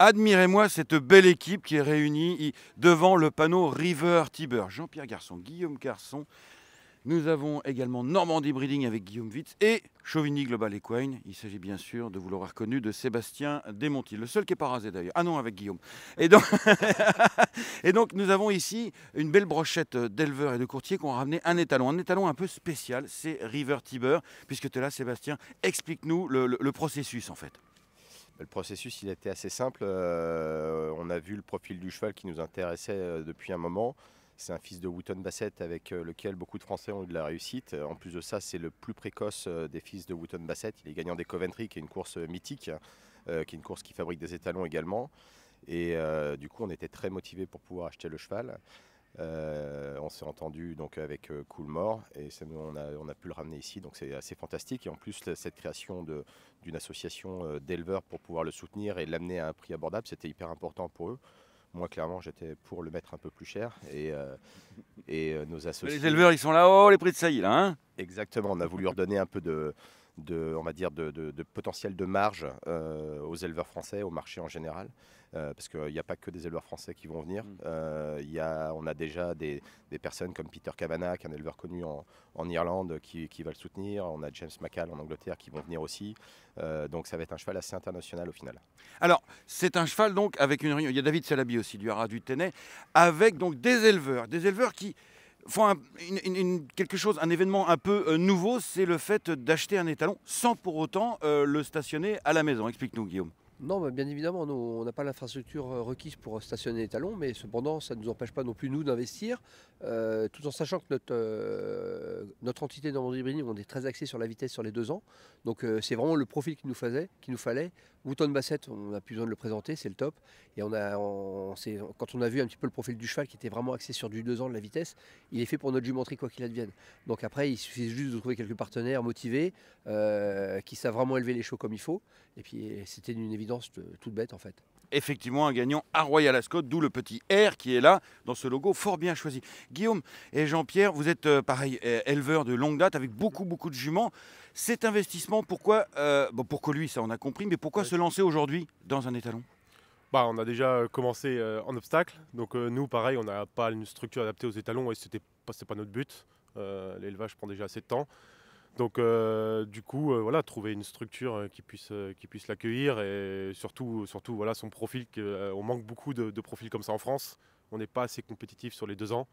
Admirez-moi cette belle équipe qui est réunie devant le panneau River Tiber. Jean-Pierre Garçon, Guillaume Garçon. Nous avons également Normandie Breeding avec Guillaume Witz et Chauvigny Global Equine. Il s'agit bien sûr de vous l'aurez reconnu de Sébastien Desmonti, le seul qui n'est pas rasé d'ailleurs. Ah non, avec Guillaume. Et donc, nous avons ici une belle brochette d'éleveurs et de courtiers qui ont ramené un étalon. Un étalon un peu spécial, c'est River Tiber. Puisque tu es là, Sébastien, explique-nous le processus en fait. Le processus, il était assez simple. Euh, on a vu le profil du cheval qui nous intéressait euh, depuis un moment. C'est un fils de Wooton Bassett avec euh, lequel beaucoup de Français ont eu de la réussite. En plus de ça, c'est le plus précoce des fils de Wooton Bassett. Il est gagnant des Coventry, qui est une course mythique, qui est une course qui fabrique des étalons également. Et du coup, on était très motivé pour pouvoir acheter le cheval. Euh, on s'est entendu donc avec euh, Coolmore et ça, on, a, on, pu le ramener ici, donc c'est assez fantastique. Et en plus, cette création d'une association euh, d'éleveurs pour pouvoir le soutenir et l'amener à un prix abordable, c'était hyper important pour eux. Moi, clairement, j'étais pour le mettre un peu plus cher. Et, et nos associés. les éleveurs, ils sont là oh les prix de saillie, là. Hein Exactement, on a voulu leur donner un peu de, de, on va dire, de, potentiel de marge euh, aux éleveurs français, au marché en général. Euh, parce qu'il n'y a pas que des éleveurs français qui vont venir. Mm. Euh, y a, on a déjà des, personnes comme Peter Kavanagh, un éleveur connu en, en Irlande, qui, qui, va le soutenir. On a James McCall en Angleterre qui vont venir aussi. Euh, donc ça va être un cheval assez international au final. Alors c'est un cheval donc avec une... Il y a David Salabi aussi du Haras du Ténet, avec donc des éleveurs, des éleveurs qui quelque chose, un événement un peu euh, nouveau, c'est le fait d'acheter un étalon sans pour autant euh, le stationner à la maison. Explique-nous, Guillaume. Non, bien évidemment, on n'a pas l'infrastructure euh, requise pour euh, stationner les talons, mais cependant, ça ne nous empêche pas non plus, nous, d'investir, euh, tout en sachant que notre, notre entité Normandie-Brigny, on est très axé sur la vitesse sur les deux ans. Donc, c'est vraiment le profil qu'il nous, faisait, qu'il nous fallait. de Bassett, on n'a plus besoin de le présenter, c'est le top. Et on a, quand on a vu un petit peu le profil du cheval qui était vraiment axé sur du deux ans de la vitesse, il est fait pour notre jumenterie, quoi qu'il advienne. Donc, après, il suffit juste de trouver quelques partenaires motivés, qui savent vraiment élever les chevaux comme il faut. Et puis, c'était une évidence toute bête en fait effectivement un gagnant à Royal Ascot, d'où le petit R qui est là dans ce logo fort bien choisi. Guillaume et Jean-Pierre, vous êtes euh, pareil euh, éleveur de longue date avec beaucoup beaucoup de juments. Cet investissement, pourquoi euh, bon, Pour lui, ça on a compris, mais pourquoi se lancer aujourd'hui dans un étalon bah, on a déjà commencé en obstacle, donc nous pareil, on n'a pas une structure adaptée aux étalons et c'était pas, pas notre but. L'élevage prend déjà assez de temps. Donc, euh, du coup, euh, voilà, trouver une structure euh, qui puisse, qui puisse l'accueillir et surtout, surtout voilà, son profil. on manque beaucoup de, profils comme ça en France. On n'est pas assez compétitif sur les deux ans.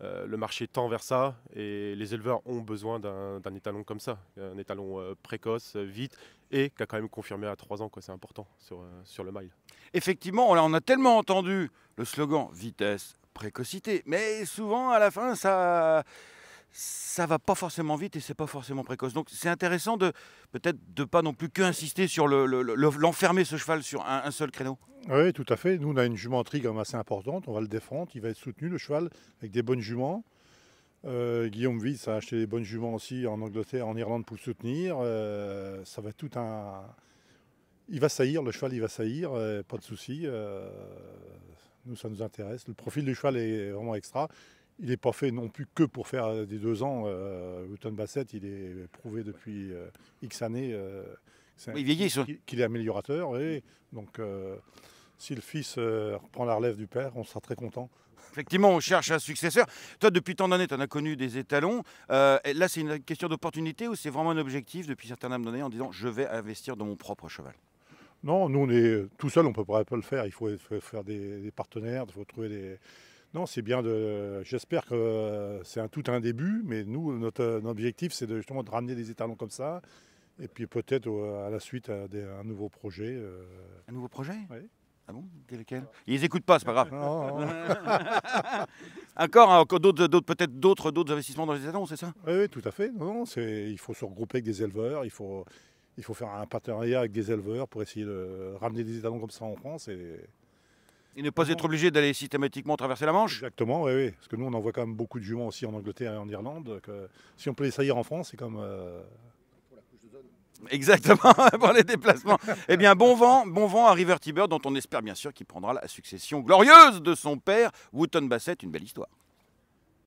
le marché tend vers ça et les éleveurs ont besoin d'un étalon comme ça, un étalon précoce, vite et qui a quand même confirmé à trois ans, c'est important sur, sur le mail. Effectivement, on a tellement entendu le slogan vitesse, précocité, mais souvent à la fin ça ça va pas forcément vite et c'est pas forcément précoce. Donc c'est intéressant de peut-être de pas non plus que insister sur l'enfermer le, l'enfermer ce cheval sur un, seul créneau. Oui, tout à fait. Nous on a une jumenterie quand même assez importante. On va le défendre. Il va être soutenu le cheval avec des bonnes juments. Euh, Guillaume Vitz a acheté des bonnes juments aussi en Angleterre, en Irlande pour le soutenir. Euh, ça va être tout un. Il va saillir, le cheval il va saillir, euh, pas de souci. nous ça nous intéresse. Le profil du cheval est vraiment extra il n'est pas fait non plus que pour faire euh, des deux ans. Euh, Bassett, il est prouvé depuis euh, X années euh, qu'il est améliorateur. Et donc, euh, si le fils reprend la relève du père, on sera très content. Effectivement, on cherche un successeur. Toi, depuis tant d'années, tu en as connu des étalons. là, c'est une question d'opportunité ou c'est vraiment un objectif depuis certaines années en disant je vais investir dans mon propre cheval Non, nous, on est tout seul, on ne peut pas le faire. Il faut, faire des, des partenaires, il faut trouver des non, c'est bien de. J'espère que euh, c'est un, tout un début, mais nous, notre, euh, objectif, c'est justement de ramener des étalons comme ça. Et puis peut-être à la suite un nouveau projet. Un nouveau projet euh. Oui. Ah bon Lequel Ils n'écoutent pas, c'est pas grave. encore, hein, encore d'autres, peut-être d'autres, d'autres investissements dans les étalons, c'est ça oui, oui, tout à fait. Non, c'est, il faut se regrouper avec des éleveurs, il faut, il faut faire un partenariat avec des éleveurs pour essayer de ramener des étalons comme ça en France. Et, et ne pas être obligé d'aller systématiquement traverser la Manche Exactement, oui, oui. Parce que nous, on envoie quand même beaucoup de juments aussi en Angleterre et en Irlande. Que si on peut les saillir en France, c'est comme. Euh, Exactement, pour les déplacements. eh bien, bon vent, bon vent à River Tiber, dont on espère bien sûr qu'il prendra la succession glorieuse de son père, Wooten Bassett. Une belle histoire.